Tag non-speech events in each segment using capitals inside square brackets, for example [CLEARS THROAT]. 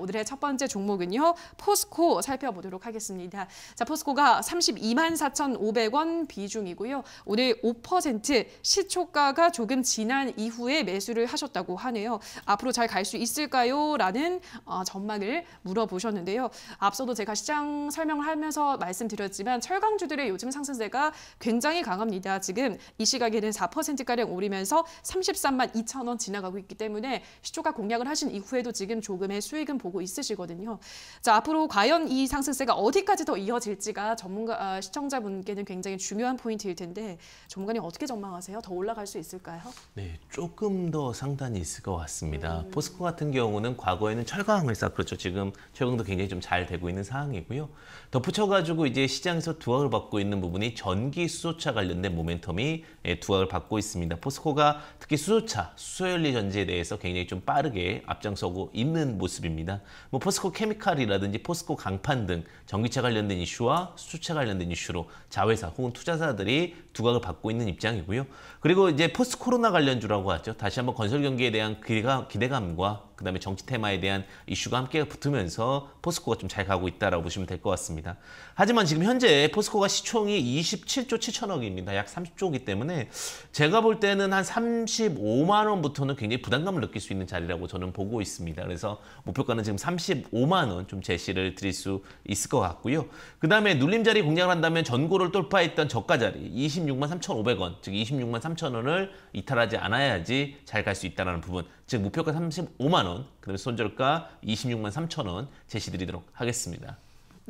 오늘의 첫 번째 종목은요. 포스코 살펴보도록 하겠습니다. 자, 포스코가 32만 4,500원 비중이고요. 오늘 5% 시초가가 조금 지난 이후에 매수를 하셨다고 하네요. 앞으로 잘 갈 수 있을까요? 라는 어, 전망을 물어보셨는데요. 앞서도 제가 시장 설명을 하면서 말씀드렸지만 철강주들의 요즘 상승세가 굉장히 강합니다. 지금 이 시각에는 4%가량 오르면서 33만 2천 원 지나가고 있기 때문에 시초가 공략을 하신 이후에도 지금 조금의 수익은 보 보고 있으시거든요. 자, 앞으로 과연 이 상승세가 어디까지 더 이어질지가 전문가 아, 시청자분께는 굉장히 중요한 포인트일 텐데 전문가님 어떻게 전망하세요? 더 올라갈 수 있을까요? 네, 조금 더 상단이 있을 것 같습니다. 음. 포스코 같은 경우는 과거에는 철강 을사그죠 지금 최근도 굉장히 좀 잘 되고 있는 상황이고요. 덧붙여가지고 이제 시장에서 두각을 받고 있는 부분이 전기 수소차 관련된 모멘텀이 예, 두각을 받고 있습니다. 포스코가 특히 수소차, 수소연리 전지에 대해서 굉장히 좀 빠르게 앞장서고 있는 모습입니다. 뭐 포스코 케미칼이라든지 포스코 강판 등 전기차 관련된 이슈와 수소차 관련된 이슈로 자회사 혹은 투자자들이 두각을 받고 있는 입장이고요. 그리고 이제 포스트 코로나 관련주라고 하죠. 다시 한번 건설 경기에 대한 기대감, 기대감과 그다음에 정치 테마에 대한 이슈가 함께 붙으면서 포스코가 좀 잘 가고 있다라고 보시면 될 것 같습니다. 하지만 지금 현재 포스코가 시총이 27조 7천억입니다. 약 30조이기 때문에 제가 볼 때는 한 35만 원부터는 굉장히 부담감을 느낄 수 있는 자리라고 저는 보고 있습니다. 그래서 목표가는 지금 35만 원 좀 제시를 드릴 수 있을 것 같고요. 그다음에 눌림자리 공략을 한다면 전고를 돌파했던 저가 자리 26만 3,500원, 즉 26만 3천 원을 이탈하지 않아야지 잘 갈 수있다는 부분. 즉 목표가 35만 원, 그다음에 손절가 26만 3천 원 제시드리도록 하겠습니다.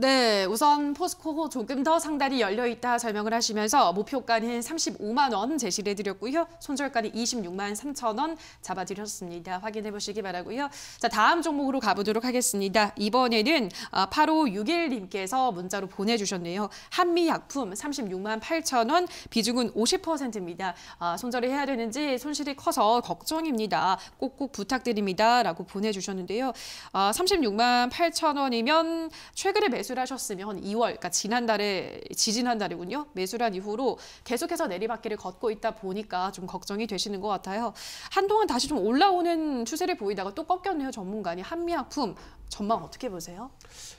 네, 우선 포스코호 조금 더 상단이 열려 있다 설명을 하시면서 목표가는 35만 원 제시를 해드렸고요. 손절가는 26만 3천 원 잡아드렸습니다. 확인해 보시기 바라고요. 자, 다음 종목으로 가보도록 하겠습니다. 이번에는 8561님께서 아, 문자로 보내주셨네요. 한미약품 36만 8천 원, 비중은 50%입니다. 아, 손절을 해야 되는지 손실이 커서 걱정입니다. 꼭꼭 부탁드립니다. 라고 보내주셨는데요. 아, 36만 8천 원이면 최근에 매수 매수하셨으면 를 2월, 그러니까 지난달에 지진한달이군요 매수한 를 이후로 계속해서 내리막길을 걷고 있다 보니까 좀 걱정이 되시는 것 같아요. 한동안 다시 좀 올라오는 추세를 보이다가 또 꺾였네요. 전문가님 한미약품 전망 어떻게 보세요?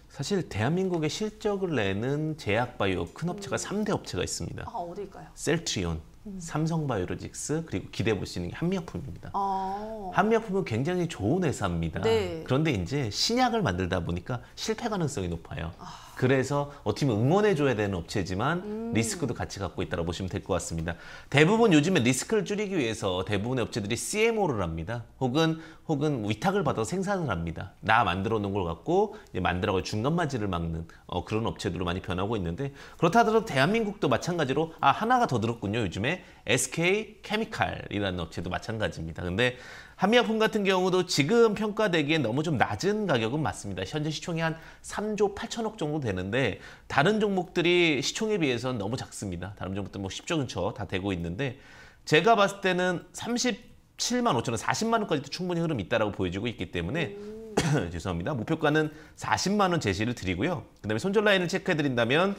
사실 대한민국의 실적을 내는 제약바이오 큰 업체가 음. 3대 업체가 있습니다. 아, 어디일까요? 셀트리온, 삼성바이오로직스 그리고 기대해 볼수 있는 게 한미약품입니다. 아. 한미약품은 굉장히 좋은 회사입니다. 네. 그런데 이제 신약을 만들다 보니까 실패 가능성이 높아요. 아. 그래서 어떻게 보면 응원해 줘야 되는 업체지만 음. 리스크도 같이 갖고 있다고 보시면 될 것 같습니다. 대부분 요즘에 리스크를 줄이기 위해서 대부분의 업체들이 CMO를 합니다. 혹은 혹은 위탁을 받아 생산을 합니다. 나 만들어 놓은 걸 갖고 만들어가 중간 마진을 막는 어, 그런 업체들로 많이 변하고 있는데 그렇다 하더라도 대한민국도 마찬가지로 아 하나가 더 들었군요. 요즘에 SK 케미칼이라는 업체도 마찬가지입니다. 근데 한미약품 같은 경우도 지금 평가되기에 너무 좀 낮은 가격은 맞습니다. 현재 시총이 한 3조 8천억 정도 되는데 다른 종목들이 시총에 비해서는 너무 작습니다. 다른 종목들 뭐 10조 근처 다 되고 있는데 제가 봤을 때는 30 7만 5천 원, 40만 원까지도 충분히 흐름이 있다고 보여지고 있기 때문에 [CLEARS THROAT] 죄송합니다. 목표가는 40만 원 제시를 드리고요. 그다음에 손절 라인을 체크해 드린다면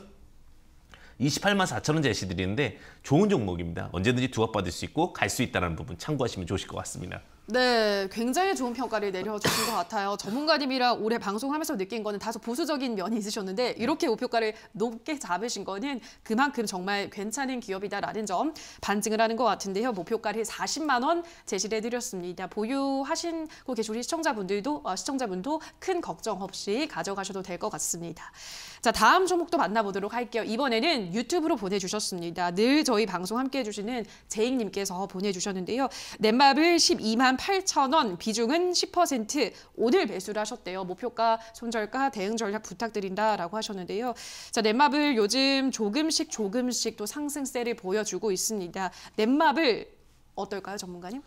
28만 4천 원 제시 드리는데 좋은 종목입니다. 언제든지 두합 받을 수 있고 갈 수 있다는 부분 참고하시면 좋으실 것 같습니다. 네, 굉장히 좋은 평가를 내려주신 것 같아요. 전문가님이라 올해 방송하면서 느낀 거는 다소 보수적인 면이 있으셨는데 이렇게 우표가를 높게 잡으신 거는 그만큼 정말 괜찮은 기업이다라는 점 반증을 하는 것 같은데요. 목표가를 40만 원 제시를 해드렸습니다. 보유하신 계 우리 시청자분들도 어, 시청자분도 큰 걱정 없이 가져가셔도 될 것 같습니다. 자, 다음 종목도 만나보도록 할게요. 이번에는 유튜브로 보내주셨습니다. 늘 저희 방송 함께해 주시는 제익님께서 보내주셨는데요. 넷마블 12만 8천 원, 비중은 10% 오늘 매수를 하셨대요. 목표가, 손절가, 대응 전략 부탁드린다라고 하셨는데요. 자, 넷마블 요즘 조금씩 조금씩 또 상승세를 보여주고 있습니다. 넷마블 어떨까요, 전문가님?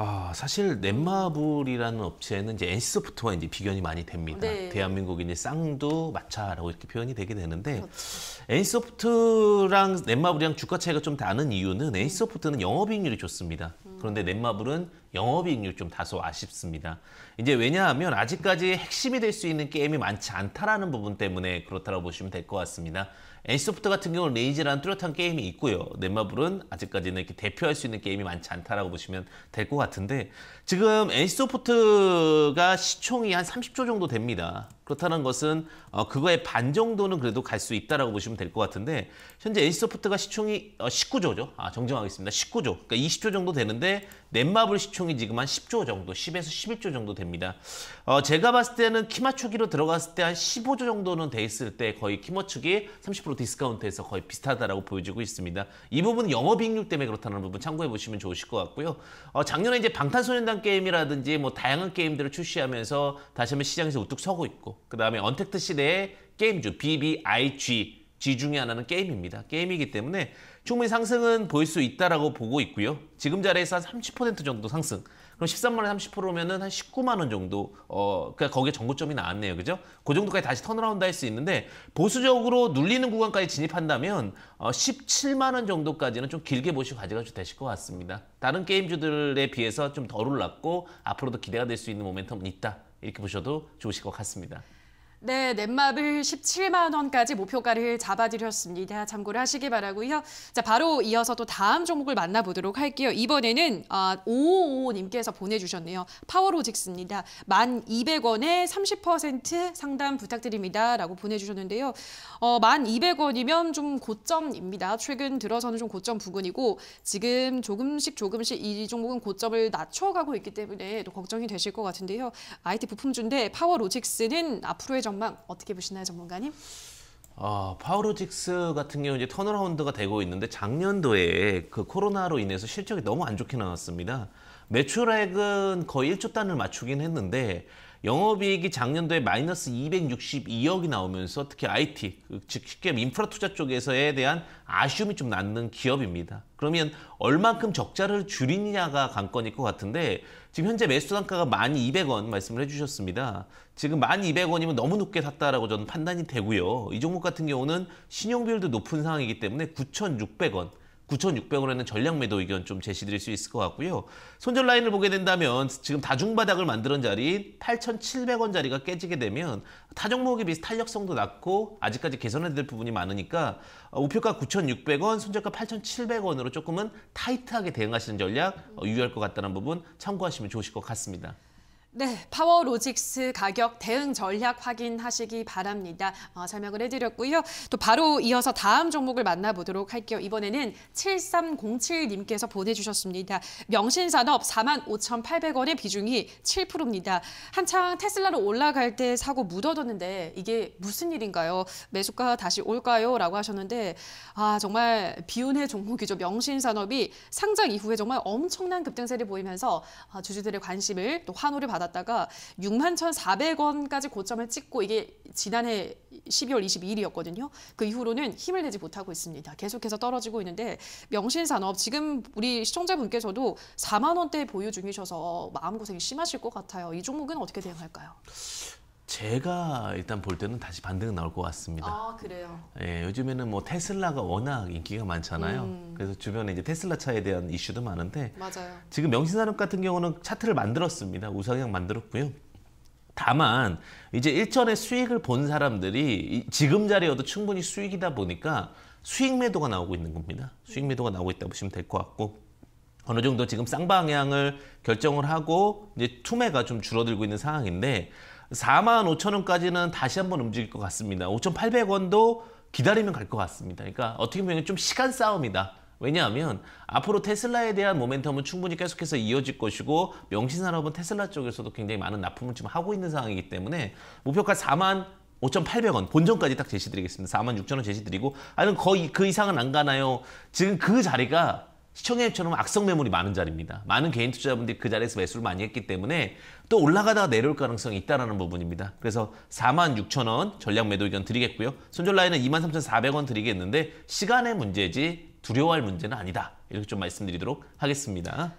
아, 사실 넷마블이라는 업체는 이제 NC소프트와 이제 비견이 많이 됩니다. 네. 대한민국인 쌍두 마차라고 이렇게 표현이 되게 되는데 그렇죠. NC소프트랑 넷마블이랑 주가 차이가 좀 다른 이유는 NC소프트는 영업이익률이 좋습니다. 음. 그런데 넷마블은 영업이익률 좀 다소 아쉽습니다. 이제 왜냐하면 아직까지 핵심이 될 수 있는 게임이 많지 않다라는 부분 때문에 그렇다고 보시면 될 것 같습니다. NC소프트 같은 경우는 레이즈라는 뚜렷한 게임이 있고요. 넷마블은 아직까지는 이렇게 대표할 수 있는 게임이 많지 않다라고 보시면 될 것 같은데 지금 NC소프트가 시총이 한 30조 정도 됩니다. 그렇다는 것은 어, 그거의 반 정도는 그래도 갈 수 있다라고 보시면 될 것 같은데 현재 NC소프트가 시총이 어, 19조죠. 아 정정하겠습니다. 19조. 그러니까 20조 정도 되는데 넷마블 시총이 지금 한 10조 정도, 10에서 11조 정도 됩니다. 어, 제가 봤을 때는 키마추기로 들어갔을 때 한 15조 정도는 돼 있을 때 거의 키 맞추기 30%디스카운트에서 거의 비슷하다라고 보여지고 있습니다. 이부분 영업이익률 때문에 그렇다는 부분 참고해 보시면 좋으실 것 같고요. 어, 작년에 이제 방탄소년단 횡단 게임이라든지 뭐 다양한 게임들을 출시하면서 다시 한번 시장에서 우뚝 서고 있고 그 다음에 언택트 시대의 게임주 BBIG G 중에 하나는 게임입니다. 게임이기 때문에 충분히 상승은 보일 수 있다라고 보고 있고요. 지금 자리에서 한 30% 정도 상승 그럼 13만 원 30%면은 한 19만 원 정도 어그니까 거기에 정고점이 나왔네요. 그죠? 그 정도까지 다시 턴어라운드 할 수 있는데 보수적으로 눌리는 구간까지 진입한다면 어 17만 원 정도까지는 좀 길게 보시고 가져가셔도 되실 것 같습니다. 다른 게임주들에 비해서 좀 덜 올랐고 앞으로도 기대가 될 수 있는 모멘텀은 있다. 이렇게 보셔도 좋으실 것 같습니다. 네, 넷마블 17만 원까지 목표가를 잡아드렸습니다. 참고를 하시기 바라고요. 자, 바로 이어서 또 다음 종목을 만나보도록 할게요. 이번에는 아, 555님께서 보내주셨네요. 파워로직스입니다. 만2 0 0원에30% 상담 부탁드립니다. 라고 보내주셨는데요. 어, 1,200원이면 좀 고점입니다. 최근 들어서는 좀 고점 부근이고 지금 조금씩 조금씩 이 종목은 고점을 낮춰가고 있기 때문에 또 걱정이 되실 것 같은데요. IT 부품주인데 파워로직스는 앞으로의 전망 어떻게 보시나요, 전문가님? 어, 파우로직스 같은 경우 이제 턴어라운드가 되고 있는데 작년도에 그 코로나로 인해서 실적이 너무 안 좋게 나왔습니다. 매출액은 거의 1조 단을 맞추긴 했는데 영업이익이 작년도에 마이너스 262억이 나오면서 특히 IT, 그 즉 쉽게 인프라 투자 쪽에서에 대한 아쉬움이 좀 남는 기업입니다. 그러면 얼만큼 적자를 줄이느냐가 관건일 것 같은데 지금 현재 매수 단가가 1,200원 말씀을 해주셨습니다. 지금 1,200원이면 너무 높게 샀다라고 저는 판단이 되고요. 이 종목 같은 경우는 신용 비율도 높은 상황이기 때문에 9,600원 9,600원에는 전략 매도 의견 좀 제시드릴 수 있을 것 같고요. 손절 라인을 보게 된다면 지금 다중바닥을 만드는 자리 8,700원 자리가 깨지게 되면 타종목에 비해 탄력성도 낮고 아직까지 개선해야 될 부분이 많으니까 어, 우표가 9,600원, 손절가 8,700원으로 조금은 타이트하게 대응하시는 전략 어, 유효할 것 같다는 부분 참고하시면 좋으실 것 같습니다. 네, 파워로직스 가격 대응 전략 확인하시기 바랍니다. 어, 설명을 해드렸고요. 또 바로 이어서 다음 종목을 만나보도록 할게요. 이번에는 7307님께서 보내주셨습니다. 명신산업 4만 5,800원의 비중이 7%입니다. 한창 테슬라로 올라갈 때 사고 묻어뒀는데 이게 무슨 일인가요? 매수가 다시 올까요? 라고 하셨는데 아 정말 비운의 종목이죠. 명신산업이 상장 이후에 정말 엄청난 급등세를 보이면서 어, 주주들의 관심을 또 환호를 받았 올라갔다가 61,400원까지 고점을 찍고 이게 지난해 12월 22일이었거든요. 그 이후로는 힘을 내지 못하고 있습니다. 계속해서 떨어지고 있는데 명신산업 지금 우리 시청자분께서도 4만 원대 보유 중이셔서 마음고생이 심하실 것 같아요. 이 종목은 어떻게 대응할까요? 제가 일단 볼 때는 다시 반등은 나올 것 같습니다. 아 그래요. 예, 요즘에는 뭐 테슬라가 워낙 인기가 많잖아요. 음. 그래서 주변에 이제 테슬라 차에 대한 이슈도 많은데 맞아요. 지금 명신산업 같은 경우는 차트를 만들었습니다. 우상향 만들었고요. 다만 이제 일전에 수익을 본 사람들이 지금 자리여도 충분히 수익이다 보니까 수익 매도가 나오고 있는 겁니다. 수익 매도가 나오고 있다 보시면 될 것 같고 어느 정도 지금 쌍방향을 결정을 하고 이제 투매가 좀 줄어들고 있는 상황인데 4만 5천 원까지는 다시 한번 움직일 것 같습니다. 5,800원도 기다리면 갈 것 같습니다. 그러니까 어떻게 보면 좀 시간 싸움이다. 왜냐하면 앞으로 테슬라에 대한 모멘텀은 충분히 계속해서 이어질 것이고 명신산업은 테슬라 쪽에서도 굉장히 많은 납품을 지금 하고 있는 상황이기 때문에 목표가 4만 5,800원 본전까지 딱 제시드리겠습니다. 4만 6천 원 제시드리고 아니면 거의 그 이상은 안 가나요? 지금 그 자리가 시청자님처럼 악성 매물이 많은 자리입니다. 많은 개인 투자자분들이 그 자리에서 매수를 많이 했기 때문에 또 올라가다가 내려올 가능성이 있다는 부분입니다. 그래서 46,000원 전략 매도 의견 드리겠고요. 손절 라인은 23,400원 드리겠는데 시간의 문제지 두려워할 문제는 아니다. 이렇게 좀 말씀드리도록 하겠습니다.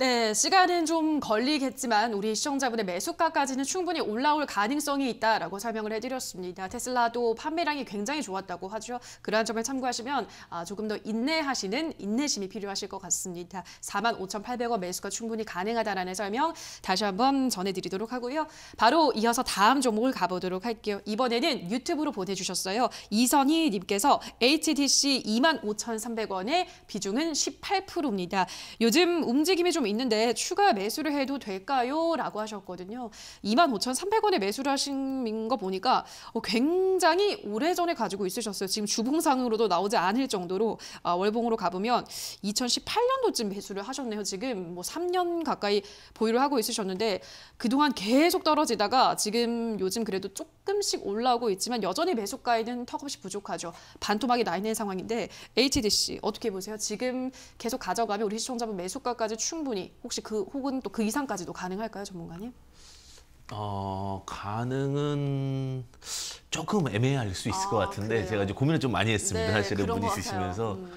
네, 시간은 좀 걸리겠지만 우리 시청자분의 매수가까지는 충분히 올라올 가능성이 있다라고 설명을 해드렸습니다. 테슬라도 판매량이 굉장히 좋았다고 하죠. 그러한 점을 참고하시면 아, 조금 더 인내하시는 인내심이 필요하실 것 같습니다. 45,800원 매수가 충분히 가능하다라는 설명 다시 한번 전해드리도록 하고요. 바로 이어서 다음 종목을 가보도록 할게요. 이번에는 유튜브로 보내주셨어요. 이선희 님께서 HDC 25,300원의 비중은 18%입니다. 요즘 움직임이 좀 있는데 추가 매수를 해도 될까요? 라고 하셨거든요. 25,300원에 매수를 하신 거 보니까 어, 굉장히 오래전에 가지고 있으셨어요. 지금 주봉상으로도 나오지 않을 정도로 아, 월봉으로 가보면 2018년도쯤 매수를 하셨네요. 지금 뭐 3년 가까이 보유를 하고 있으셨는데 그동안 계속 떨어지다가 지금 요즘 그래도 조금씩 올라오고 있지만 여전히 매수가에는 턱없이 부족하죠. 반토막이 나 있는 상황인데 HDC 어떻게 보세요? 지금 계속 가져가면 우리 시청자분 매수가까지 충분히 충분히 혹시 그 혹은 또 그 이상까지도 가능할까요, 전문가님? 어 가능은 조금 애매할 수 있을 아, 것 같은데 그래요? 제가 이제 고민을 좀 많이 했습니다. 네, 사실은 분이 있으시면서 음.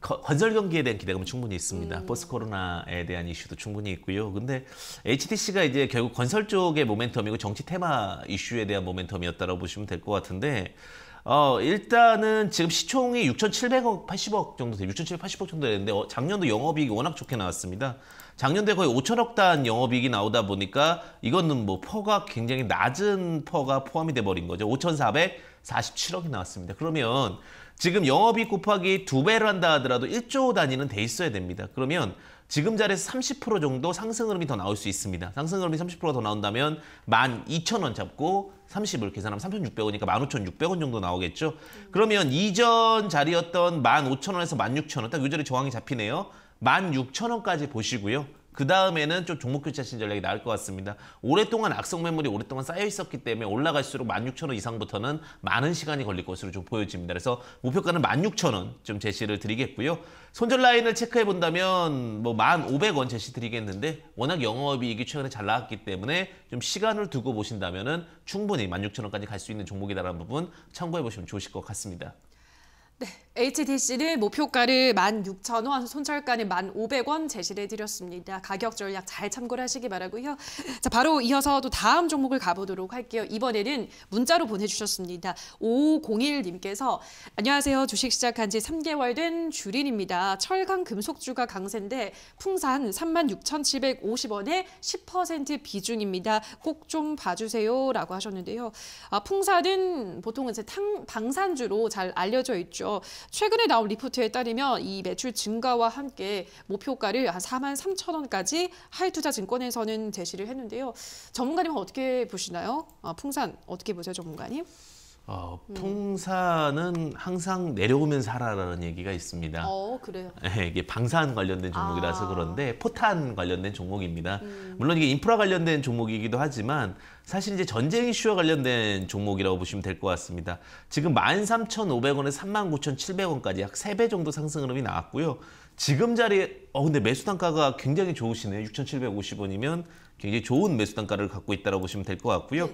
건설 경기에 대한 기대감은 충분히 있습니다. 음. 포스 코로나에 대한 이슈도 충분히 있고요. 근데 HTC가 이제 결국 건설 쪽의 모멘텀이고 정치 테마 이슈에 대한 모멘텀이었다라고 보시면 될 것 같은데 어, 일단은 지금 시총이 6,780억 정도 돼요. 6,780억 정도 되는데 어, 작년도 영업이익이 워낙 좋게 나왔습니다. 작년도에 거의 5천억 단 영업이익이 나오다 보니까 이거는 뭐 퍼가 굉장히 낮은 퍼가 포함이 돼버린 거죠. 5,447억이 나왔습니다. 그러면 지금 영업이익 곱하기 두배를 한다 하더라도 1조 단위는 돼 있어야 됩니다. 그러면 지금 자리에서 30% 정도 상승 흐름이 더 나올 수 있습니다. 상승 흐름이 30%더 나온다면 12,000원 잡고 30을 계산하면 3,600원이니까 15,600원 정도 나오겠죠. 그러면 이전 자리였던 15,000원에서 16,000원 딱 이 자리 저항이 잡히네요. 16,000원까지 보시고요. 그 다음에는 좀 종목 교체 하 신전략이 나을것 같습니다. 오랫동안 악성 매물이 오랫동안 쌓여 있었기 때문에 올라갈수록 16,000원 이상부터는 많은 시간이 걸릴 것으로 좀 보여집니다. 그래서 목표가는 16,000원 좀 제시를 드리겠고요. 손절 라인을 체크해 본다면 뭐 1,500원 제시 드리겠는데 워낙 영업이익이 최근에 잘 나왔기 때문에 좀 시간을 두고 보신다면은 충분히 16,000원까지 갈 수 있는 종목이다라는 부분 참고해 보시면 좋으실 것 같습니다. 네, HTC는 목표가를 16,000원, 손절가는 1,500원 제시를 해드렸습니다. 가격 전략 잘 참고를 하시기 바라고요. 자, 바로 이어서 또 다음 종목을 가보도록 할게요. 이번에는 문자로 보내주셨습니다. 5501님께서 안녕하세요. 주식 시작한 지 3개월 된 주린입니다. 철강 금속주가 강세인데 풍산 36,750원에 10% 비중입니다. 꼭 좀 봐주세요. 라고 하셨는데요. 아, 풍산은 보통은 이제 탕, 방산주로 잘 알려져 있죠. 최근에 나온 리포트에 따르면 이 매출 증가와 함께 목표가를 한 4만 3천 원까지 하이투자증권에서는 제시를 했는데요. 전문가님은 어떻게 보시나요? 아, 풍산 어떻게 보세요, 전문가님? 어, 풍사는 항상 내려오면서 하라라는 얘기가 있습니다. 어, 그래요. 예, 이게 방산 관련된 종목이라서 아. 그런데 포탄 관련된 종목입니다. 음. 물론 이게 인프라 관련된 종목이기도 하지만 사실 이제 전쟁 이슈와 관련된 종목이라고 보시면 될 것 같습니다. 지금 13,500원에서 39,700원까지 약 3배 정도 상승 흐름이 나왔고요. 지금 자리에 어 근데 매수 단가가 굉장히 좋으시네요. 6,750원이면 굉장히 좋은 매수 단가를 갖고 있다고 보시면 될 것 같고요. 네,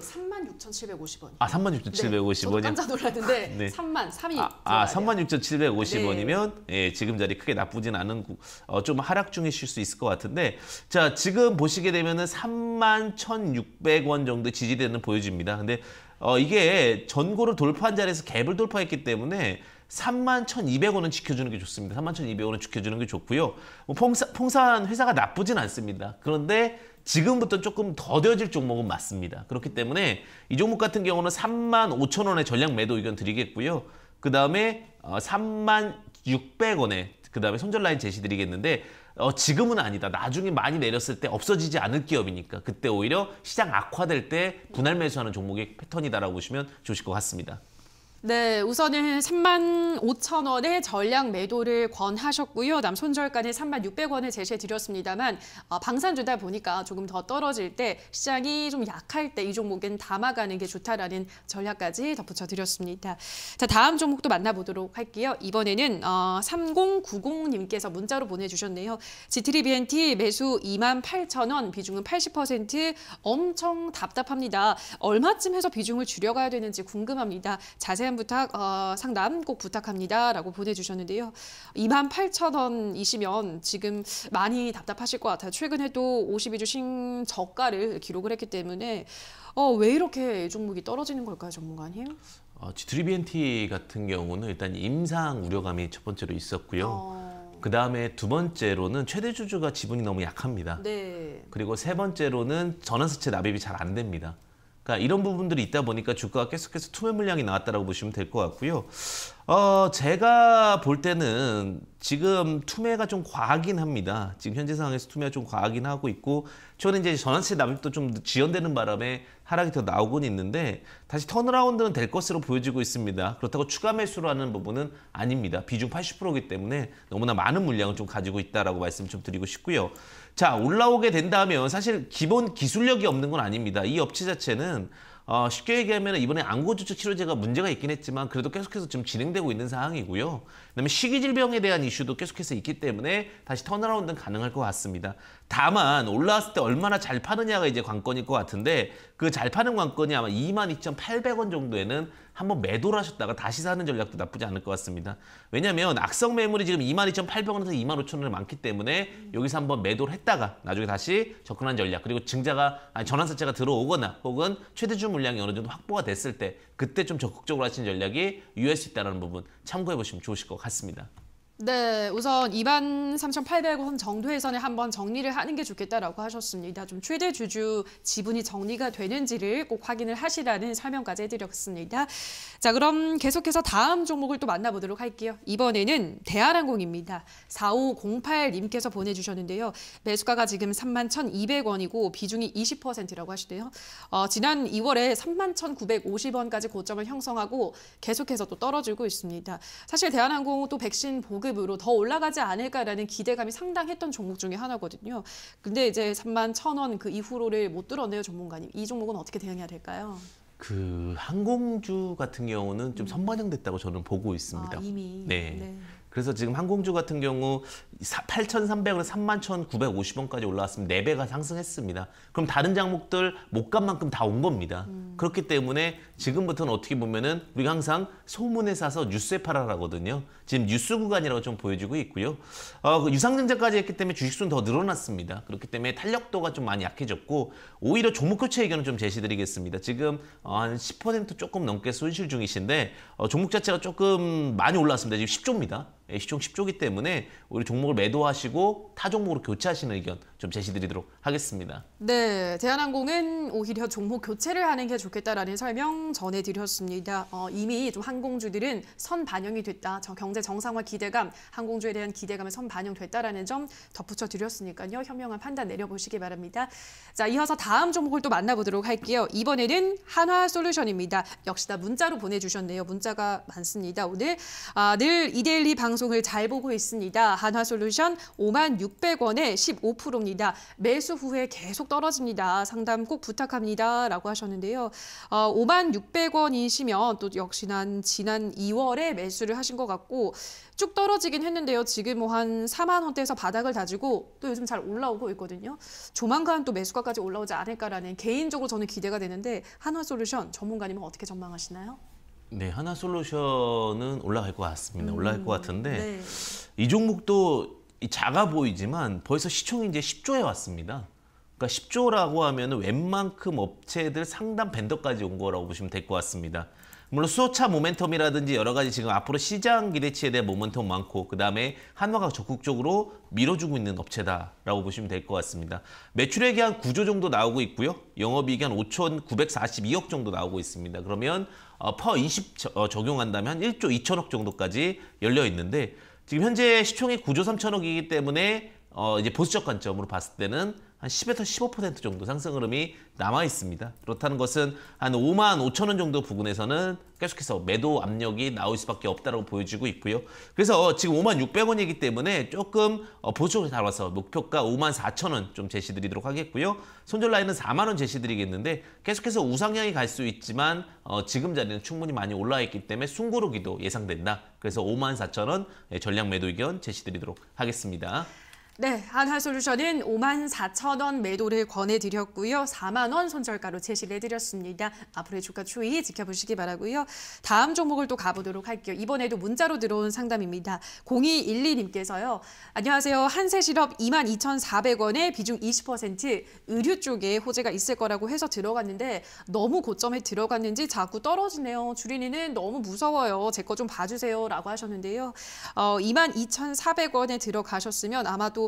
36,750원. 아, 36,750원이요? 네, 깜짝 놀랐는데 [LAUGHS] 네. 3만, 3이 아, 아 36,750원이면 네. 예, 지금 자리 크게 나쁘진 않은 어, 좀 하락 중이실 수 있을 것 같은데 자, 지금 보시게 되면 은 3만 1,600원 정도 지지되는 보여집니다. 근데 어, 이게 전고를 돌파한 자리에서 갭을 돌파했기 때문에 31,200원은 지켜주는 게 좋습니다. 31,200원은 지켜주는 게 좋고요. 뭐 펑사, 펑산 회사가 나쁘진 않습니다. 그런데 지금부터 조금 더뎌질 종목은 맞습니다. 그렇기 때문에 이 종목 같은 경우는 3만 5천 원의 전략 매도 의견 드리겠고요. 그 다음에 3만 어, 600원에 그 다음에 손절 라인 제시 드리겠는데 어, 지금은 아니다. 나중에 많이 내렸을 때 없어지지 않을 기업이니까 그때 오히려 시장 악화될 때 분할 매수하는 종목의 패턴이다라고 보시면 좋으실 것 같습니다. 네, 우선은 3만 5천 원의 전량 매도를 권하셨고요. 남손절가는 3만 6백원을 제시해 드렸습니다만 어, 방산주다 보니까 조금 더 떨어질 때 시장이 좀 약할 때 이 종목은 담아가는 게 좋다라는 전략까지 덧붙여 드렸습니다. 자, 다음 종목도 만나보도록 할게요. 이번에는 어, 3090님께서 문자로 보내주셨네요. 지트리 b n t 매수 2만 8천 원, 비중은 80% 엄청 답답합니다. 얼마쯤 해서 비중을 줄여가야 되는지 궁금합니다. 자세한 자세 부탁 어, 상담 꼭 부탁합니다라고 보내주셨는데요. 2 8 0 0원이시면 지금 많이 답답하실 것 같아요. 최근에 또 52주 신저가를 기록을 했기 때문에 어, 왜 이렇게 종목이 떨어지는 걸까요, 전문가님? 어, g 리비엔티 같은 경우는 일단 임상 우려감이 첫 번째로 있었고요. 어... 그 다음에 두 번째로는 최대 주주가 지분이 너무 약합니다. 네. 그리고 세 번째로는 전환사채 납입이 잘 안 됩니다. 그러니까 이런 부분들이 있다 보니까 주가가 계속해서 투매 물량이 나왔다라고 보시면 될 것 같고요. 어, 제가 볼 때는 지금 투매가 좀 과하긴 합니다. 지금 현재 상황에서 투매가 좀 과하긴 하고 있고 최근에 이제 전환세 남입도 좀 지연되는 바람에 하락이 더 나오곤 있는데 다시 턴어라운드는 될 것으로 보여지고 있습니다. 그렇다고 추가 매수하는 부분은 아닙니다. 비중 80%이기 때문에 너무나 많은 물량을 좀 가지고 있다라고 말씀 좀 드리고 싶고요. 자 올라오게 된다면 사실 기본 기술력이 없는 건 아닙니다. 이 업체 자체는 어, 쉽게 얘기하면 이번에 안구조추 치료제가 문제가 있긴 했지만 그래도 계속해서 지금 진행되고 있는 상황이고요. 그다음에 식이질병에 대한 이슈도 계속해서 있기 때문에 다시 턴어라운드는 가능할 것 같습니다. 다만 올라왔을 때 얼마나 잘 파느냐가 이제 관건일 것 같은데 그 잘 파는 관건이 아마 22,800원 정도에는 한번 매도를 하셨다가 다시 사는 전략도 나쁘지 않을 것 같습니다. 왜냐하면 악성 매물이 지금 22,800원에서 25,000원을 많기 때문에 여기서 한번 매도를 했다가 나중에 다시 접근한 전략 그리고 증자가 아니 전환사채가 들어오거나 혹은 최대주 물량이 어느 정도 확보가 됐을 때 그때 좀 적극적으로 하신 전략이 유효할 수 있다는 부분 참고해 보시면 좋으실 것 같습니다. 네, 우선 2만 3,800원 정도에서는 한번 정리를 하는 게 좋겠다라고 하셨습니다. 좀 최대 주주 지분이 정리가 되는지를 꼭 확인을 하시라는 설명까지 해드렸습니다. 자, 그럼 계속해서 다음 종목을 또 만나보도록 할게요. 이번에는 대한항공입니다. 4508님께서 보내주셨는데요. 매수가가 지금 3만 1,200원이고 비중이 20%라고 하시네요. 어, 지난 2월에 3만 1,950원까지 고점을 형성하고 계속해서 또 떨어지고 있습니다. 사실 대한항공은 또 백신 보급 5급으로 더 올라가지 않을까라는 기대감이 상당했던 종목 중에 하나거든요. 근데 이제 3만 1,000원 그 이후로를 못들었네요 전문가님. 이 종목은 어떻게 대응해야 될까요? 그 항공주 같은 경우는 좀 음. 선반영됐다고 저는 보고 있습니다. 아, 이미. 네. 네. 그래서 지금 항공주 같은 경우 8,300원에서 31,950원까지 올라왔으면 4배가 상승했습니다. 그럼 다른 장목들못 간 만큼 다 온 겁니다. 음. 그렇기 때문에 지금부터는 어떻게 보면은 우리가 항상 소문에 사서 뉴스에 팔아라거든요. 지금 뉴스 구간이라고 좀 보여지고 있고요. 어, 그 유상증자까지 했기 때문에 주식수는 더 늘어났습니다. 그렇기 때문에 탄력도가 좀 많이 약해졌고 오히려 종목 교체 의견을 좀 제시드리겠습니다. 지금 어, 한10% 조금 넘게 손실 중이신데 어, 종목 자체가 조금 많이 올랐습니다. 지금 10조입니다. 예, 시총 10조기 때문에 우리 종목을 매도하시고 타 종목으로 교체하시는 의견 좀 제시드리도록 하겠습니다. 네, 대한항공은 오히려 종목 교체를 하는 게 좋겠다라는 설명 전해드렸습니다. 어, 이미 좀 항공주들은 선 반영이 됐다. 저 경제 정상화 기대감, 항공주에 대한 기대감에 선 반영됐다라는 점 덧붙여 드렸으니까요. 현명한 판단 내려보시기 바랍니다. 자, 이어서 다음 종목을 또 만나보도록 할게요. 이번에는 한화솔루션입니다. 역시 다 문자로 보내주셨네요. 문자가 많습니다. 오늘 아, 늘 이데일리 방송 방송을 잘 보고 있습니다. 한화솔루션 5만 600원에 15%입니다. 매수 후에 계속 떨어집니다. 상담 꼭 부탁합니다. 라고 하셨는데요. 어, 5만 600원이시면 또 역시나 지난 2월에 매수를 하신 것 같고 쭉 떨어지긴 했는데요. 지금 뭐 한 4만 원대에서 바닥을 다지고 또 요즘 잘 올라오고 있거든요. 조만간 또 매수가까지 올라오지 않을까라는 개인적으로 저는 기대가 되는데 한화솔루션 전문가님은 어떻게 전망하시나요? 네, 하나 솔루션은 올라갈 것 같습니다. 음. 올라갈 것 같은데 네. 이 종목도 작아 보이지만 벌써 시총이 이제 10조에 왔습니다. 그러니까 10조라고 하면 은 웬만큼 업체들 상담 벤더까지 온 거라고 보시면 될 것 같습니다. 물론 수소차 모멘텀이라든지 여러 가지 지금 앞으로 시장 기대치에 대한 모멘텀 많고 그 다음에 한화가 적극적으로 밀어주고 있는 업체다라고 보시면 될 것 같습니다. 매출액이 한 9조 정도 나오고 있고요. 영업이익이 한 5,942억 정도 나오고 있습니다. 그러면 어, 퍼20 어, 적용한다면 한 1조 2천억 정도까지 열려 있는데 지금 현재 시총이 9조 3천억이기 때문에 어, 이제 보수적 관점으로 봤을 때는 한 10에서 15% 정도 상승 흐름이 남아 있습니다. 그렇다는 것은 한 5만 5천 원 정도 부근에서는 계속해서 매도 압력이 나올 수밖에 없다고 보여지고 있고요. 그래서 지금 5만 6백원이기 때문에 조금 어, 보수적으로 달아서 목표가 5만 4천 원 좀 제시드리도록 하겠고요. 손절 라인은 4만 원 제시드리겠는데 계속해서 우상향이 갈 수 있지만 어, 지금 자리는 충분히 많이 올라와 있기 때문에 숨고르기도 예상된다. 그래서 5만 4천 원 전략 매도 의견 제시드리도록 하겠습니다. 네, 한화솔루션은 5만 4천 원 매도를 권해드렸고요. 4만 원 손절가로 제시를 해드렸습니다. 앞으로의 주가 추이 지켜보시기 바라고요. 다음 종목을 또 가보도록 할게요. 이번에도 문자로 들어온 상담입니다. 0212님께서요. 안녕하세요. 한세실업 2만 2,400원에 비중 20% 의류 쪽에 호재가 있을 거라고 해서 들어갔는데 너무 고점에 들어갔는지 자꾸 떨어지네요. 주린이는 너무 무서워요. 제 거 좀 봐주세요. 라고 하셨는데요. 어, 2만 2,400원에 들어가셨으면 아마도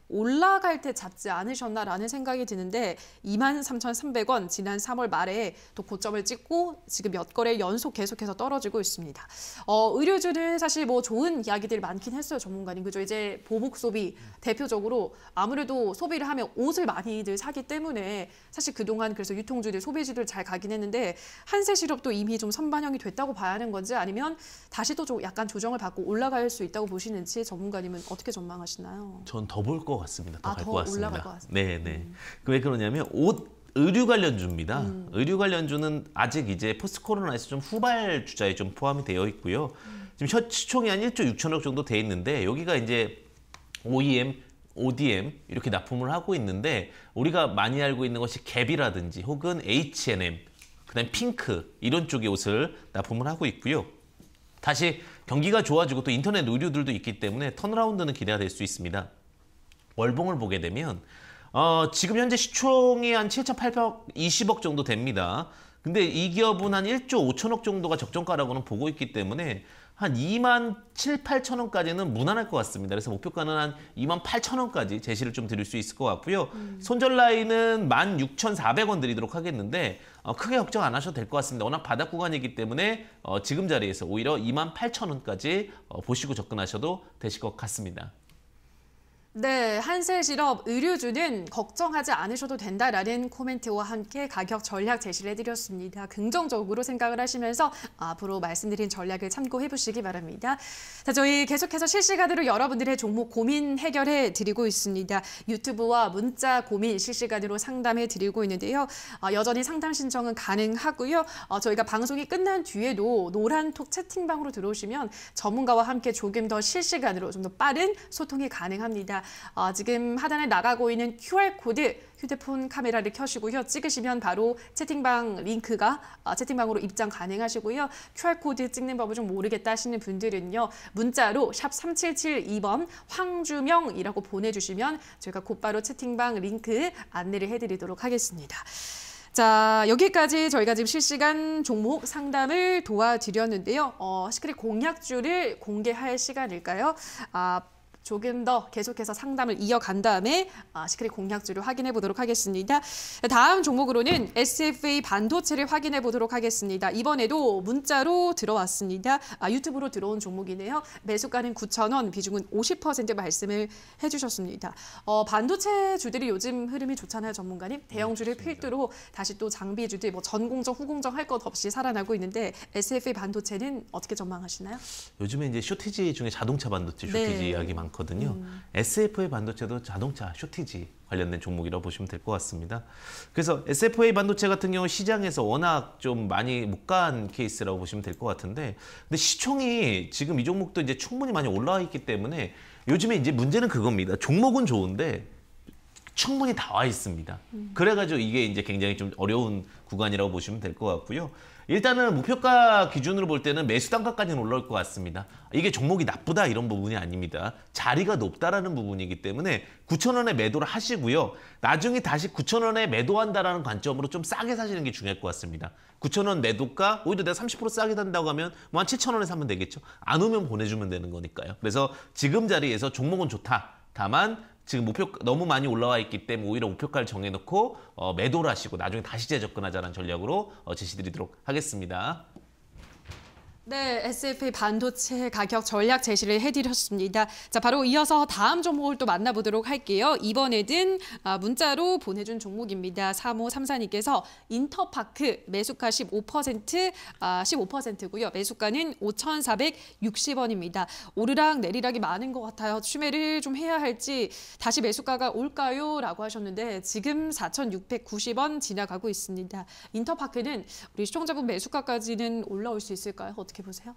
올라갈 때 잡지 않으셨나라는 생각이 드는데 23,300원 지난 3월 말에 또 고점을 찍고 지금 몇 거래 연속 계속해서 떨어지고 있습니다. 어, 의료주는 사실 뭐 좋은 이야기들이 많긴 했어요. 전문가님. 그죠? 이제 보복 소비 대표적으로 아무래도 소비를 하면 옷을 많이들 사기 때문에 사실 그동안 그래서 유통주들 소비주들 잘 가긴 했는데 한세 시럽도 이미 좀 선반영이 됐다고 봐야 하는 건지 아니면 다시 또 약간 조정을 받고 올라갈 수 있다고 보시는지 전문가님은 어떻게 전망하시나요? 전더볼것 같습니다. 더 갈것 아, 같습니다. 네, 네. 음. 왜 그러냐면 옷 의류 관련주입니다. 음. 의류 관련주는 아직 이제 포스트 코로나에서 좀 후발 주자에 좀 포함이 되어 있고요. 음. 지금 시총이 한 1조 6천억 정도 돼 있는데 여기가 이제 OEM, ODM 이렇게 납품을 하고 있는데 우리가 많이 알고 있는 것이 갭이라든지 혹은 H&M, 그다음 핑크 이런 쪽의 옷을 납품을 하고 있고요. 다시 경기가 좋아지고 또 인터넷 의류들도 있기 때문에 턴라운드는 기대가 될 수 있습니다. 월봉을 보게 되면 어, 지금 현재 시총이 한 7,820억 정도 됩니다. 근데 이 기업은 한 1조 5천억 정도가 적정가라고는 보고 있기 때문에 한 2만 7, 8천 원까지는 무난할 것 같습니다. 그래서 목표가는 한 2만 8천 원까지 제시를 좀 드릴 수 있을 것 같고요. 음. 손절 라인은 16,400원 만 드리도록 하겠는데 어, 크게 걱정 안 하셔도 될 것 같습니다. 워낙 바닥 구간이기 때문에 어, 지금 자리에서 오히려 2만 8천 원까지 어, 보시고 접근하셔도 되실 것 같습니다. 네, 한셀실업 의류주는 걱정하지 않으셔도 된다라는 코멘트와 함께 가격 전략 제시를 해드렸습니다. 긍정적으로 생각을 하시면서 앞으로 말씀드린 전략을 참고해 보시기 바랍니다. 자, 저희 계속해서 실시간으로 여러분들의 종목 고민 해결해 드리고 있습니다. 유튜브와 문자 고민 실시간으로 상담해 드리고 있는데요. 어, 여전히 상담 신청은 가능하고요. 어, 저희가 방송이 끝난 뒤에도 노란톡 채팅방으로 들어오시면 전문가와 함께 조금 더 실시간으로 좀 더 빠른 소통이 가능합니다. 어, 지금 하단에 나가고 있는 QR코드 휴대폰 카메라를 켜시고요. 찍으시면 바로 채팅방 링크가 어, 채팅방으로 입장 가능하시고요. QR코드 찍는 법을 좀 모르겠다 하시는 분들은요. 문자로 샵 3772번 황주명이라고 보내주시면 저희가 곧바로 채팅방 링크 안내를 해드리도록 하겠습니다. 자 여기까지 저희가 지금 실시간 종목 상담을 도와드렸는데요. 어, 시크릿 공약주를 공개할 시간일까요? 아, 조금 더 계속해서 상담을 이어간 다음에 아, 시크릿 공략주를 확인해 보도록 하겠습니다. 다음 종목으로는 SFA 반도체를 확인해 보도록 하겠습니다. 이번에도 문자로 들어왔습니다. 아, 유튜브로 들어온 종목이네요. 매수가는 9,000원, 비중은 50% 말씀을 해주셨습니다. 어, 반도체 주들이 요즘 흐름이 좋잖아요, 전문가님. 네, 대형주를 필두로 다시 또 장비주들 뭐 전공정, 후공정 할 것 없이 살아나고 있는데 SFA 반도체는 어떻게 전망하시나요? 요즘에 이제 쇼티지 중에 자동차 반도체 네. 쇼티지 네. 이야기 많고 많거든요. 음. SFA 반도체도 자동차 쇼티지 관련된 종목이라고 보시면 될 것 같습니다. 그래서 SFA 반도체 같은 경우 시장에서 워낙 좀 많이 못 간 케이스라고 보시면 될 것 같은데 근데 시총이 지금 이 종목도 이제 충분히 많이 올라와 있기 때문에 요즘에 이제 문제는 그겁니다. 종목은 좋은데 충분히 다 와 있습니다. 음. 그래가지고 이게 이제 굉장히 좀 어려운 구간이라고 보시면 될 것 같고요. 일단은 목표가 기준으로 볼 때는 매수 단가까지는 올라올 것 같습니다. 이게 종목이 나쁘다 이런 부분이 아닙니다. 자리가 높다라는 부분이기 때문에 9천원에 매도를 하시고요. 나중에 다시 9천원에 매도한다라는 관점으로 좀 싸게 사시는 게 중요할 것 같습니다. 9천원 매도가 오히려 내가 30% 싸게 산다고 하면 뭐한7 0원에 사면 되겠죠. 안 오면 보내주면 되는 거니까요. 그래서 지금 자리에서 종목은 좋다. 다만 지금 목표 너무 많이 올라와 있기 때문에 오히려 목표가를 정해놓고 어, 매도를 하시고 나중에 다시 재접근하자는 전략으로 어, 제시드리도록 하겠습니다. 네, SFA 반도체 가격 전략 제시를 해드렸습니다. 자, 바로 이어서 다음 종목을 또 만나보도록 할게요. 이번에는 아, 문자로 보내준 종목입니다. 3534님께서 인터파크 매수가 15%, 아, 15%고요. 매수가는 5,460원입니다. 오르락 내리락이 많은 것 같아요. 추매를 좀 해야 할지 다시 매수가가 올까요? 라고 하셨는데 지금 4,690원 지나가고 있습니다. 인터파크는 우리 시청자분 매수가까지는 올라올 수 있을까요? 어떻게 어떻게 보세요?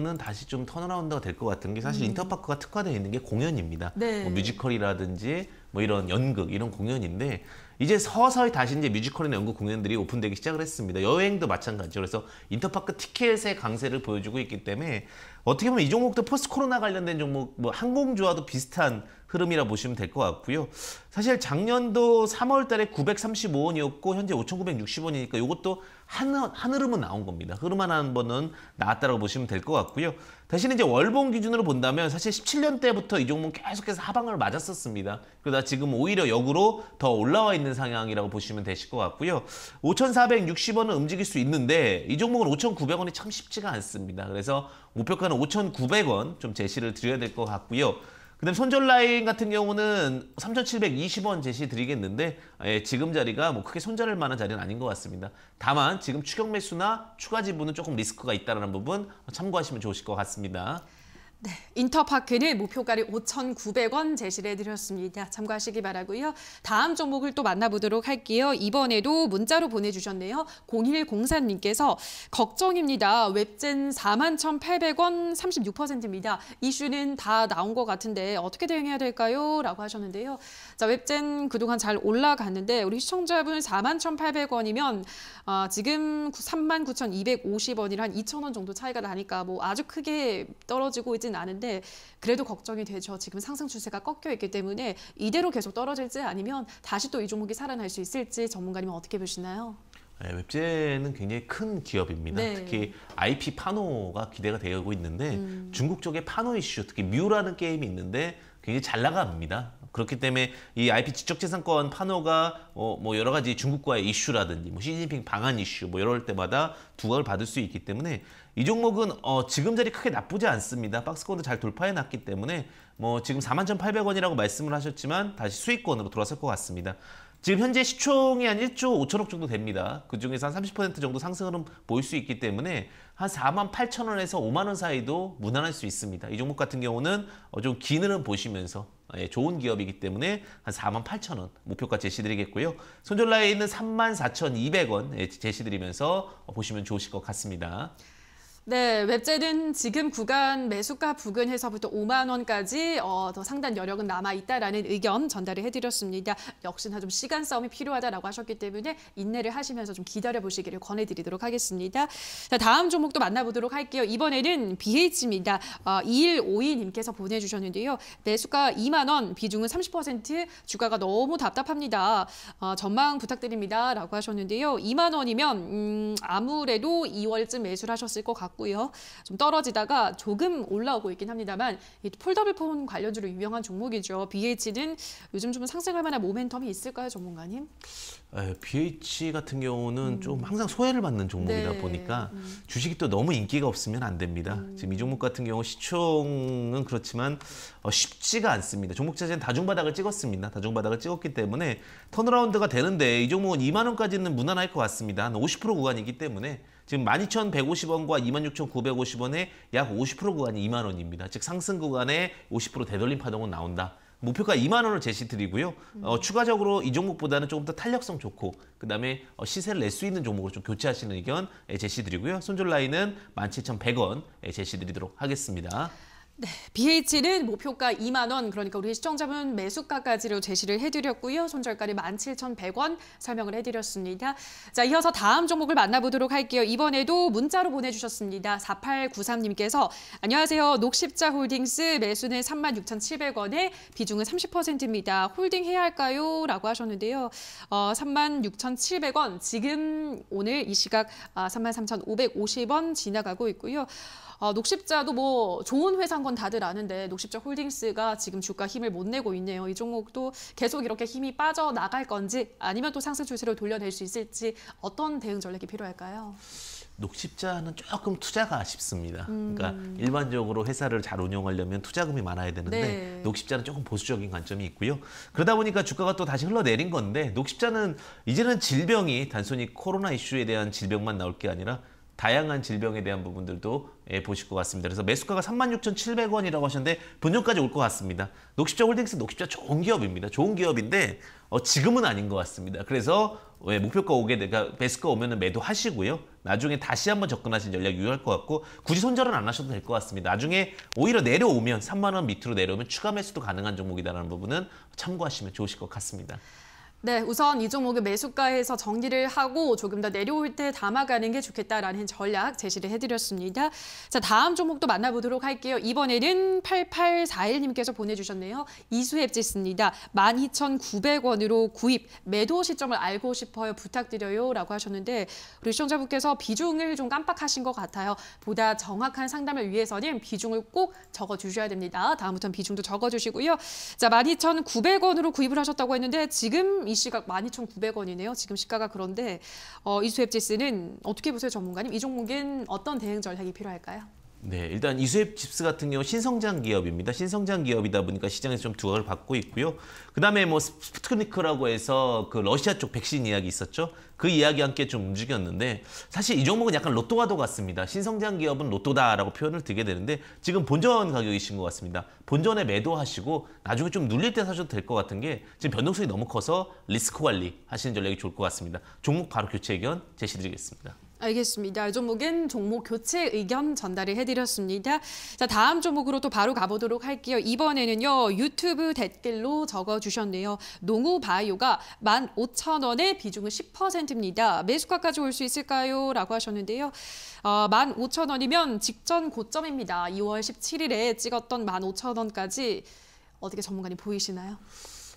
인터파크는 다시 좀 턴어라운드가 될 것 같은 게 사실 음. 인터파크가 특화되어 있는 게 공연입니다. 네. 뭐 뮤지컬이라든지 뭐 이런 연극 이런 공연인데 이제 서서히 다시 이제 뮤지컬이나 연극 공연들이 오픈되기 시작을 했습니다. 여행도 마찬가지죠. 그래서 인터파크 티켓의 강세를 보여주고 있기 때문에 어떻게 보면 이 종목도 포스트 코로나 관련된 종목 뭐 항공주와도 비슷한 흐름이라 보시면 될 것 같고요. 사실 작년도 3월 달에 935원이었고 현재 5,960원이니까 이것도 한, 한 흐름은 나온 겁니다. 흐름 하한 번은 나왔다고 보시면 될 것 같고요. 대신 이제 월봉 기준으로 본다면 사실 17년 때부터 이 종목 계속해서 하방을 맞았었습니다. 그러다 지금 오히려 역으로 더 올라와 있는 상황이라고 보시면 되실 것 같고요. 5,460원은 움직일 수 있는데 이 종목은 5,900원이 참 쉽지가 않습니다. 그래서 목표가는 5,900원 좀 제시를 드려야 될 것 같고요. 그다음 손절라인 같은 경우는 3,720원 제시 드리겠는데 예, 지금 자리가 뭐 크게 손절할 만한 자리는 아닌 것 같습니다. 다만 지금 추격 매수나 추가 지분은 조금 리스크가 있다는 부분 참고하시면 좋으실 것 같습니다. 네, 인터파크는 목표가를 5,900원 제시를 해드렸습니다. 참고하시기 바라고요. 다음 종목을 또 만나보도록 할게요. 이번에도 문자로 보내주셨네요. 0103님께서 걱정입니다. 웹젠 41,800원 36%입니다. 이슈는 다 나온 것 같은데 어떻게 대응해야 될까요? 라고 하셨는데요. 자, 웹젠 그동안 잘 올라갔는데 우리 시청자분 41,800원이면 아, 어, 지금 39,250원이라 한 2,000원 정도 차이가 나니까 뭐 아주 크게 떨어지고 있지 싶진 않은데 그래도 걱정이 되죠. 지금 상승 추세가 꺾여 있기 때문에 이대로 계속 떨어질지 아니면 다시 또 이 종목이 살아날 수 있을지 전문가님은 어떻게 보시나요? 네, 웹제는 굉장히 큰 기업입니다. 네. 특히 IP 파노가 기대가 되고 있는데 음. 중국 쪽에 파노 이슈, 특히 뮤라는 게임이 있는데 굉장히 잘 나갑니다. 그렇기 때문에 이 IP 지적재산권 판호가 어, 뭐 여러 가지 중국과의 이슈라든지 뭐 시진핑 방한 이슈 뭐 이럴 때마다 두각을 받을 수 있기 때문에 이 종목은 어, 지금 자리 크게 나쁘지 않습니다. 박스권도 잘 돌파해놨기 때문에 뭐 지금 41,800원이라고 말씀을 하셨지만 다시 수익권으로 돌아설 것 같습니다. 지금 현재 시총이 한 1조 5천억 정도 됩니다. 그중에서 한 30% 정도 상승을 보일 수 있기 때문에 한 4만 8천 원에서 5만 원 사이도 무난할 수 있습니다. 이 종목 같은 경우는 어, 좀기능은 보시면서 예, 좋은 기업이기 때문에 한 4만 8천 원 목표가 제시드리겠고요. 손절라에 있는 3만 4천 2백 원 예, 제시드리면서 보시면 좋으실 것 같습니다. 네, 웹젤은 지금 구간 매수가 부근에서부터 5만 원까지 어, 더 상단 여력은 남아 있다라는 의견 전달을 해드렸습니다. 역시나 좀 시간 싸움이 필요하다라고 하셨기 때문에 인내를 하시면서 좀 기다려 보시기를 권해드리도록 하겠습니다. 자, 다음 종목도 만나보도록 할게요. 이번에는 BH입니다. 어, 2152님께서 보내주셨는데요. 매수가 2만 원, 비중은 30% 주가가 너무 답답합니다. 어, 전망 부탁드립니다라고 하셨는데요. 2만 원이면 음, 아무래도 2월쯤 매수를 하셨을 것 같고. 같고요. 좀 떨어지다가 조금 올라오고 있긴 합니다만 폴더블폰 관련주로 유명한 종목이죠. BH는 요즘 좀 상승할 만한 모멘텀이 있을까요, 전문가님? 에, BH 같은 경우는 음. 좀 항상 소외를 받는 종목이다 네. 보니까 음. 주식이 또 너무 인기가 없으면 안 됩니다. 음. 지금 이 종목 같은 경우 시총은 그렇지만 어, 쉽지가 않습니다. 종목 자체는 다중바닥을 찍었습니다. 다중바닥을 찍었기 때문에 턴어라운드가 되는데 이 종목은 2만 원까지는 무난할 것 같습니다. 한 50% 구간이기 때문에 지금 12,150원과 26,950원에 약50% 구간이 2만 원입니다. 즉 상승 구간에 50% 되돌림 파동은 나온다. 목표가 2만 원을 제시드리고요. 어, 추가적으로 이 종목보다는 조금 더 탄력성 좋고 그다음에 어, 시세를 낼 수 있는 종목을좀 교체하시는 의견 예, 제시드리고요. 손절 라인은 17,100원 제시드리도록 하겠습니다. 네, BH는 목표가 2만 원, 그러니까 우리 시청자분 매수가까지로 제시를 해드렸고요. 손절가를 17,100원 설명을 해드렸습니다. 자, 이어서 다음 종목을 만나보도록 할게요. 이번에도 문자로 보내주셨습니다. 4893님께서 안녕하세요. 녹십자 홀딩스 매수는 36,700원에 비중은 30%입니다. 홀딩해야 할까요? 라고 하셨는데요. 어, 36,700원, 지금 오늘 이 시각 아, 33,550원 지나가고 있고요. 어, 녹십자도 뭐 좋은 회사인 건 다들 아는데 녹십자 홀딩스가 지금 주가 힘을 못 내고 있네요. 이 종목도 계속 이렇게 힘이 빠져나갈 건지 아니면 또 상승 추세로 돌려낼 수 있을지 어떤 대응 전략이 필요할까요? 녹십자는 조금 투자가 아쉽습니다. 음. 그러니까 일반적으로 회사를 잘 운영하려면 투자금이 많아야 되는데 네. 녹십자는 조금 보수적인 관점이 있고요. 그러다 보니까 주가가 또 다시 흘러내린 건데 녹십자는 이제는 질병이 단순히 코로나 이슈에 대한 질병만 나올 게 아니라 다양한 질병에 대한 부분들도 예, 보실 것 같습니다. 그래서 매수가가 36,700원이라고 하셨는데 분양까지 올 것 같습니다. 녹십자 홀딩스 녹십자 좋은 기업입니다. 좋은 기업인데 어, 지금은 아닌 것 같습니다. 그래서 예, 목표가 오게 내가 그러니까 매수가 오면은 매도하시고요. 나중에 다시 한번 접근하신 전략 유효할 것 같고 굳이 손절은 안 하셔도 될 것 같습니다. 나중에 오히려 내려오면 3만 원 밑으로 내려오면 추가 매수도 가능한 종목이다라는 부분은 참고하시면 좋으실 것 같습니다. 네, 우선 이 종목의 매수가에서 정리를 하고 조금 더 내려올 때 담아가는 게 좋겠다라는 전략 제시를 해드렸습니다. 자, 다음 종목도 만나보도록 할게요. 이번에는 8841님께서 보내주셨네요. 이수앱 지수입니다. 12,900원으로 구입, 매도 시점을 알고 싶어요. 부탁드려요. 라고 하셨는데 우리 시청자분께서 비중을 좀 깜빡하신 것 같아요. 보다 정확한 상담을 위해서는 비중을 꼭 적어주셔야 됩니다. 다음부터는 비중도 적어주시고요. 자, 12,900원으로 구입을 하셨다고 했는데 지금 이이 시각 12,900원이네요. 지금 시가가 그런데 어, 이수앱 지수는 어떻게 보세요, 전문가님? 이 종목은 어떤 대응 전략이 필요할까요? 네, 일단 이수앱 집스 같은 경우 신성장 기업입니다. 신성장 기업이다 보니까 시장에서 좀 두각을 받고 있고요. 그다음에 뭐 스푸트니크라고 해서 그 러시아 쪽 백신 이야기 있었죠. 그 이야기와 함께 좀 움직였는데 사실 이 종목은 약간 로또가도 같습니다. 신성장 기업은 로또다라고 표현을 드게 되는데 지금 본전 가격이신 것 같습니다. 본전에 매도하시고 나중에 좀 눌릴 때 사셔도 될 것 같은 게 지금 변동성이 너무 커서 리스크 관리 하시는 전략이 좋을 것 같습니다. 종목 바로 교체 의견 제시드리겠습니다. 알겠습니다. 종목은 종목 교체 의견 전달을 해드렸습니다. 자 다음 종목으로 또 바로 가보도록 할게요. 이번에는요 유튜브 댓글로 적어주셨네요. 농우바이오가 15,000원에 비중은 10%입니다. 매수가까지 올 수 있을까요? 라고 하셨는데요. 어, 15,000원이면 직전 고점입니다. 2월 17일에 찍었던 15,000원까지 어떻게 전문가님 보이시나요?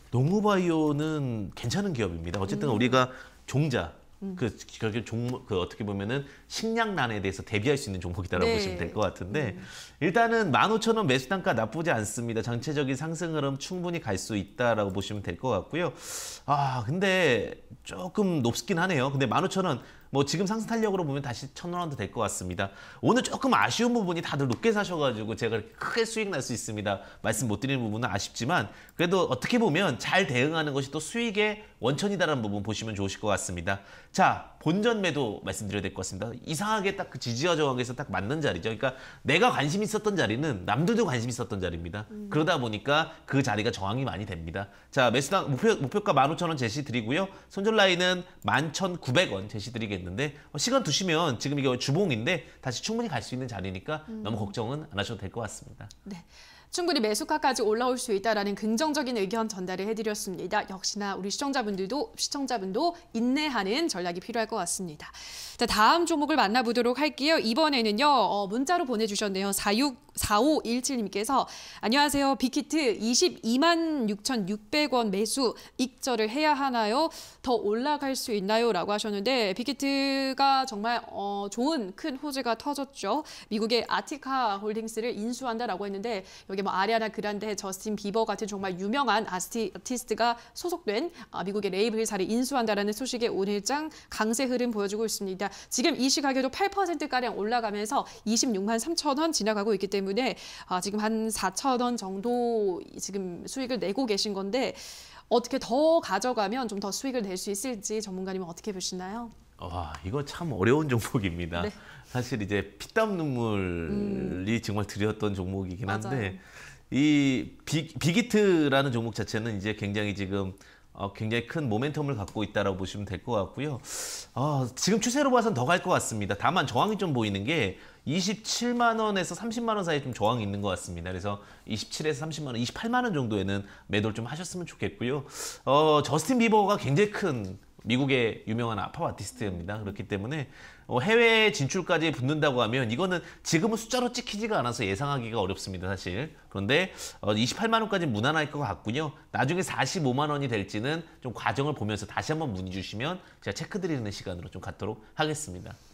농우바이오는 괜찮은 기업입니다. 어쨌든 음. 우리가 종자 음. 그 결국 종목 그 어떻게 보면은 식량난에 대해서 대비할 수 있는 종목이다라고 네. 보시면 될 것 같은데 음. 일단은 1 5 0 0 0원 매수 단가 나쁘지 않습니다. 장체적인 상승 흐름 충분히 갈 수 있다라고 보시면 될 것 같고요. 아 근데 조금 높긴 하네요. 근데 1 5 0 0 0 원뭐 지금 상승 탄력으로 보면 다시 1 0 0 0 원도 될 것 같습니다. 오늘 조금 아쉬운 부분이 다들 높게 사셔가지고 제가 크게 수익 날 수 있습니다. 말씀 못 드리는 부분은 아쉽지만 그래도 어떻게 보면 잘 대응하는 것이 또 수익의 원천이다라는 부분 보시면 좋으실 것 같습니다. 자, 본전 매도 말씀드려야 될 것 같습니다. 이상하게 딱 그 지지와 저항에서 딱 맞는 자리죠. 그러니까 내가 관심 있었던 자리는 남들도 관심 있었던 자리입니다. 음. 그러다 보니까 그 자리가 저항이 많이 됩니다. 자, 매수당 목표, 목표가 15,000원 제시드리고요. 손절 라인은 11,900원 제시드리겠는데 어, 시간 두시면 지금 이게 주봉인데 다시 충분히 갈 수 있는 자리니까 음. 너무 걱정은 안 하셔도 될 것 같습니다. 네. 충분히 매수가까지 올라올 수 있다라는 긍정적인 의견 전달을 해드렸습니다. 역시나 우리 시청자분들도 시청자분도 인내하는 전략이 필요할 것 같습니다. 자, 다음 종목을 만나보도록 할게요. 이번에는요. 어, 문자로 보내주셨네요. 46 4517님께서 안녕하세요. 빅히트 22만 6,600원 매수 익절을 해야 하나요? 더 올라갈 수 있나요? 라고 하셨는데 빅히트가 정말 어, 좋은 큰 호재가 터졌죠. 미국의 아티카 홀딩스를 인수한다라고 했는데 여기 미국의 뭐 아리아나 그란데, 저스틴 비버 같은 정말 유명한 아스티, 아티스트가 소속된 아, 미국의 레이블 회사를 인수한다라는 소식에 오늘장 강세 흐름 보여주고 있습니다. 지금 이 시가격도 8%가량 올라가면서 26만 3천 원 지나가고 있기 때문에 아, 지금 한 4천 원 정도 지금 수익을 내고 계신 건데 어떻게 더 가져가면 좀 더 수익을 낼 수 있을지 전문가님은 어떻게 보시나요? 와 이거 참 어려운 종목입니다. 네. 사실 이제 피땀 눈물이 음. 정말 드렸던 종목이긴 한데 맞아요. 이 비, 비기트라는 종목 자체는 이제 굉장히 지금 어, 굉장히 큰 모멘텀을 갖고 있다라고 보시면 될 것 같고요. 어, 지금 추세로 봐선 더 갈 것 같습니다. 다만 저항이 좀 보이는 게 27만 원에서 30만 원 사이에 좀 저항이 있는 것 같습니다. 그래서 27에서 30만 원, 28만 원 정도에는 매도를 좀 하셨으면 좋겠고요. 어, 저스틴 비버가 굉장히 큰 미국의 유명한 아파 아티스트입니다. 그렇기 때문에 어, 해외 진출까지 붙는다고 하면 이거는 지금은 숫자로 찍히지가 않아서 예상하기가 어렵습니다. 사실. 그런데 28만 어, 원까지 무난할 것같군요 나중에 45만 원이 될지는 좀 과정을 보면서 다시 한번 문의 주시면 제가 체크 드리는 시간으로 좀 갖도록 하겠습니다.